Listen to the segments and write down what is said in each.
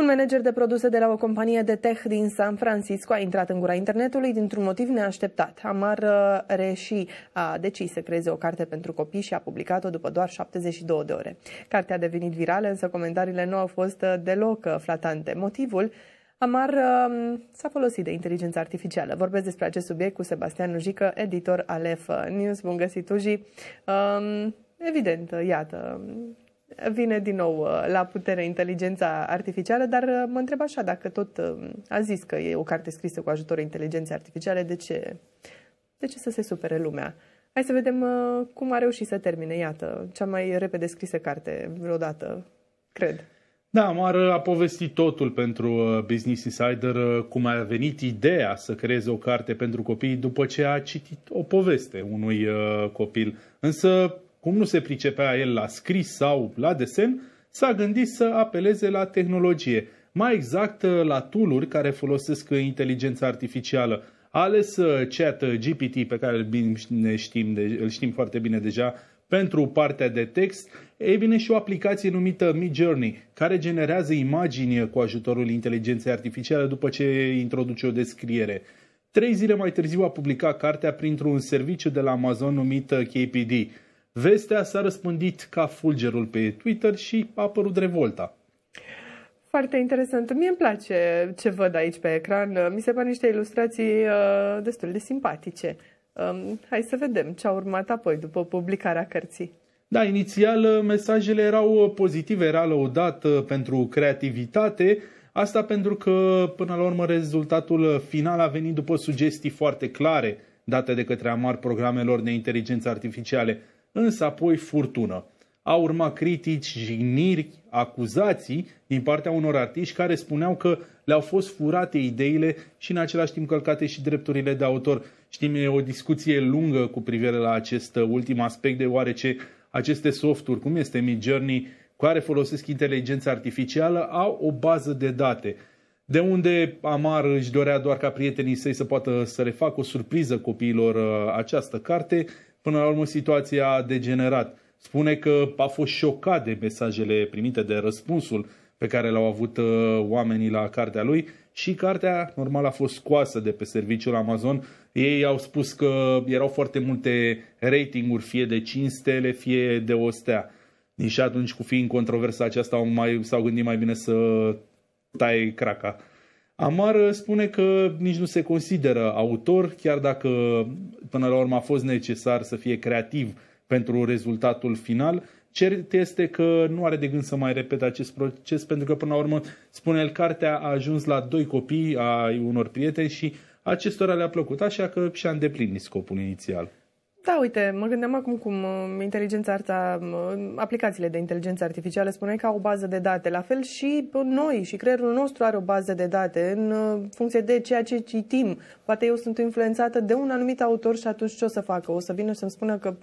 Un manager de produse de la o companie de tech din San Francisco a intrat în gura internetului dintr-un motiv neașteptat. Amar uh, Reși a decis să creeze o carte pentru copii și a publicat-o după doar 72 de ore. Cartea a devenit virală, însă comentariile nu au fost uh, deloc uh, flatante. Motivul Amar um, s-a folosit de inteligența artificială. Vorbesc despre acest subiect cu Sebastian Ujică, editor Alef News. Bun găsit, Uji. Um, evident, iată, vine din nou uh, la putere inteligența artificială, dar uh, mă întreb așa, dacă tot uh, a zis că e o carte scrisă cu ajutorul inteligenței artificiale, de ce, de ce să se supere lumea? Hai să vedem cum a reușit să termine, iată, cea mai repede scrisă carte vreodată, cred. Da, Mar a povestit totul pentru Business Insider cum a venit ideea să creeze o carte pentru copii după ce a citit o poveste unui copil. Însă cum nu se pricepea el la scris sau la desen, s-a gândit să apeleze la tehnologie, mai exact la tooluri care folosesc inteligența artificială. A ales uh, chat uh, GPT pe care îl știm, îl știm foarte bine deja pentru partea de text, e bine și o aplicație numită Midjourney, care generează imagini uh, cu ajutorul inteligenței artificiale după ce introduce o descriere. Trei zile mai târziu a publicat cartea printr-un serviciu de la Amazon numit KPD. Vestea s-a răspândit ca fulgerul pe Twitter și a apărut revolta. Foarte interesant. Mie îmi place ce văd aici pe ecran. Mi se par niște ilustrații uh, destul de simpatice. Um, hai să vedem ce a urmat apoi după publicarea cărții. Da, inițial uh, mesajele erau uh, pozitive, era lăudat pentru creativitate, asta pentru că până la urmă rezultatul final a venit după sugestii foarte clare date de către amar programelor de inteligență artificiale însă apoi furtună. A urmat critici, jigniri, acuzații din partea unor artiști care spuneau că le-au fost furate ideile și în același timp călcate și drepturile de autor. Știm, e o discuție lungă cu privire la acest uh, ultim aspect, deoarece aceste softuri, cum este Midjourney, care folosesc inteligența artificială, au o bază de date. De unde Amar își dorea doar ca prietenii săi să poată să le facă o surpriză copiilor uh, această carte, Până la urmă situația a degenerat. Spune că a fost șocat de mesajele primite, de răspunsul pe care l-au avut uh, oamenii la cartea lui și cartea, normal, a fost scoasă de pe serviciul Amazon. Ei au spus că erau foarte multe ratinguri, fie de 5 stele, fie de o stea. și atunci, cu fiind controversa aceasta, au mai, s-au gândit mai bine să taie craca. Amar uh, spune că nici nu se consideră autor, chiar dacă până la urmă a fost necesar să fie creativ pentru rezultatul final. Cert este că nu are de gând să mai repete acest proces, pentru că până la urmă, spune el, cartea a ajuns la doi copii ai unor prieteni și acestora le-a plăcut, așa că și-a îndeplinit scopul inițial. Da, uite, mă gândeam acum cum uh, inteligența arta, uh, aplicațiile de inteligență artificială spune că au o bază de date. La fel și uh, noi și creierul nostru are o bază de date în funcție de ceea ce citim. Poate eu sunt influențată de un anumit autor și atunci ce o să facă? O să vină și să-mi spună că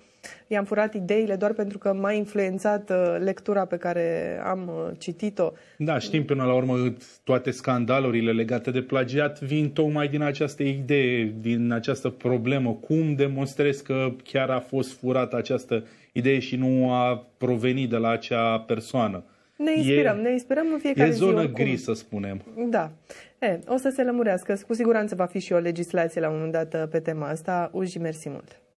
i-am furat ideile doar pentru că m-a influențat lectura pe care am citit-o. Da, știm până la urmă toate scandalurile legate de plagiat vin tocmai din această idee, din această problemă. Cum demonstrez că chiar a fost furată această idee și nu a provenit de la acea persoană. Ne inspirăm, e, ne inspirăm în fiecare zi. E zonă zi, gri, să spunem. Da. E, o să se lămurească. Cu siguranță va fi și o legislație la un moment dat pe tema asta. Uji, mersi mult!